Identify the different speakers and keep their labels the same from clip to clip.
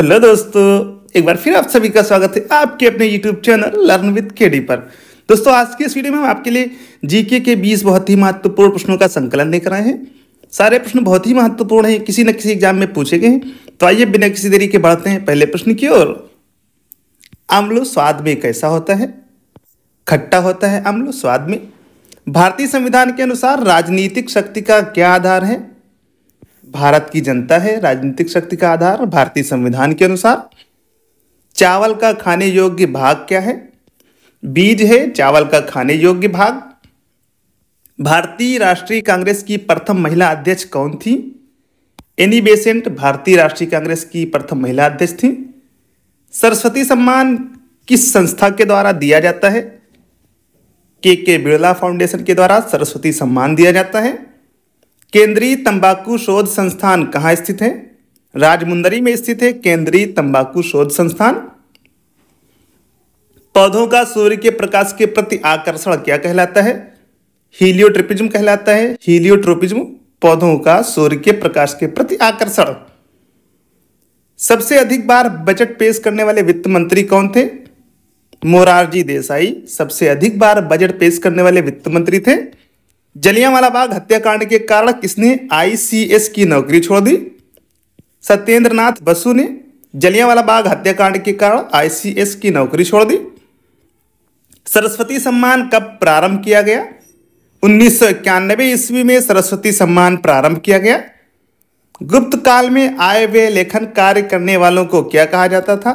Speaker 1: hello दोस्तों एक बार फिर आप सभी का स्वागत है आपके अपने YouTube channel learn with KD पर दोस्तों आज की इस वीडियो में हम आपके लिए जीके के 20 बहुत ही महत्वपूर्ण प्रश्नों का संकलन लेकर आए हैं सारे प्रश्न बहुत ही महत्वपूर्ण हैं किसी न किसी एग्जाम में पूछे गए हैं तो आइए बिना किसी देरी के बढ़ते हैं पहले प्रश्न की ओर आमलो स्वाद में कैसा होता है खट्टा होता है आमलो स्वाद में भारतीय संविधान के अनुसार राजनीतिक शक्ति का क्या आधार है भारत की जनता है राजनीतिक शक्ति का आधार भारतीय संविधान के अनुसार चावल का खाने योग्य भाग क्या है बीज है चावल का खाने योग्य भाग भारतीय राष्ट्रीय कांग्रेस की प्रथम महिला अध्यक्ष कौन थी एनी बेसेंट भारतीय राष्ट्रीय कांग्रेस की प्रथम महिला अध्यक्ष थी सरस्वती सम्मान किस संस्था के द्वारा दिया जाता है के के बिरला फाउंडेशन के द्वारा सरस्वती सम्मान दिया जाता है केंद्रीय तंबाकू शोध संस्थान कहाँ स्थित है राजमुंदरी में स्थित है केंद्रीय तंबाकू शोध संस्थान पौधों का सूर्य के प्रकाश के प्रति आकर्षण क्या कहलाता है हीलियोट्रिपिज्म कहलाता है हीलियोट्रोपिज्म पौधों का सूर्य के प्रकाश के प्रति आकर्षण सबसे अधिक बार बजट पेश करने वाले वित्त मंत्री कौन थे मोरारजी देसाई सबसे अधिक बार बजट पेश करने वाले वित्त मंत्री थे जलियांवाला बाग हत्याकांड के कारण किसने आईसीएस की नौकरी छोड़ दी सत्येंद्रनाथ बसु ने जलियांवाला बाग हत्याकांड के कारण आईसीएस की नौकरी छोड़ दी सरस्वती सम्मान कब प्रारंभ किया गया उन्नीस सौ इक्यानबे ईस्वी में सरस्वती सम्मान प्रारंभ किया गया गुप्त काल में आए हुए लेखन कार्य करने वालों को क्या कहा जाता था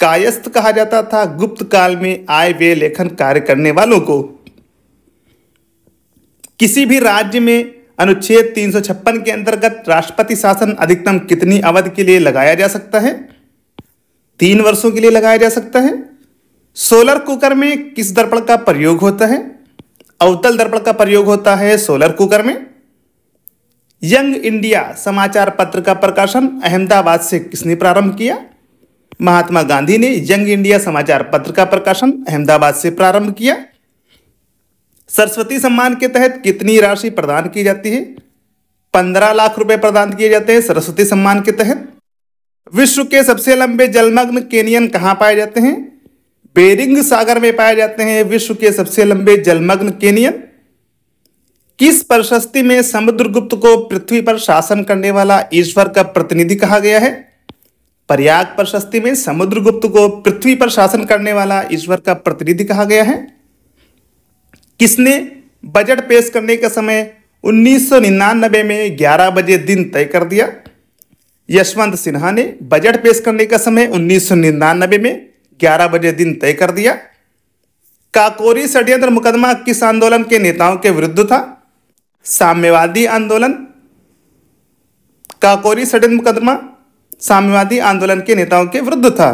Speaker 1: कायस्थ कहा जाता था गुप्त काल में आए हुए लेखन कार्य करने वालों को किसी भी राज्य में अनुच्छेद 356 के अंतर्गत राष्ट्रपति शासन अधिकतम कितनी अवधि के लिए लगाया जा सकता है तीन वर्षों के लिए लगाया जा सकता है सोलर कुकर में किस दर्पण का प्रयोग होता है अवतल दर्पण का प्रयोग होता है सोलर कुकर में यंग इंडिया समाचार पत्र का प्रकाशन अहमदाबाद से किसने प्रारंभ किया महात्मा गांधी ने यंग इंडिया समाचार पत्र का प्रकाशन अहमदाबाद से प्रारंभ किया सरस्वती सम्मान के तहत कितनी राशि प्रदान की जाती है पंद्रह लाख रुपए प्रदान किए जाते हैं सरस्वती सम्मान के तहत विश्व के सबसे लंबे जलमग्न केनियन कहाँ पाए जाते हैं बेरिंग सागर में पाए जाते हैं विश्व के सबसे लंबे जलमग्न केनियन किस प्रशस्ति में समुद्रगुप्त को पृथ्वी पर शासन करने वाला ईश्वर का प्रतिनिधि कहा गया है प्रयाग प्रशस्ति में समुद्रगुप्त को पृथ्वी पर शासन करने वाला ईश्वर का प्रतिनिधि कहा गया है किसने बजट पेश करने के समय उन्नीस में 11 बजे दिन तय कर दिया यशवंत सिन्हा ने बजट पेश करने का समय उन्नीस में 11 बजे दिन तय कर दिया काकोरी षड्यंत्र मुकदमा किस आंदोलन के नेताओं के विरुद्ध था साम्यवादी आंदोलन काकोरी षड्यंत्र मुकदमा साम्यवादी आंदोलन के नेताओं के विरुद्ध था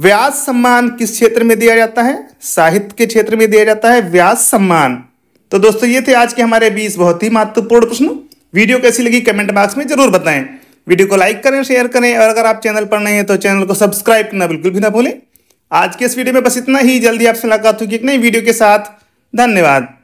Speaker 1: व्यास सम्मान किस क्षेत्र में दिया जाता है साहित्य के क्षेत्र में दिया जाता है व्यास सम्मान तो दोस्तों ये थे आज के हमारे बीस बहुत ही महत्वपूर्ण प्रश्न वीडियो कैसी लगी कमेंट बॉक्स में जरूर बताएं वीडियो को लाइक करें शेयर करें और अगर आप चैनल पर नहीं हैं तो चैनल को सब्सक्राइब करना बिल्कुल भी ना भूलें आज के इस वीडियो में बस इतना ही जल्दी आपसे मुलाकात होगी एक नई वीडियो के साथ धन्यवाद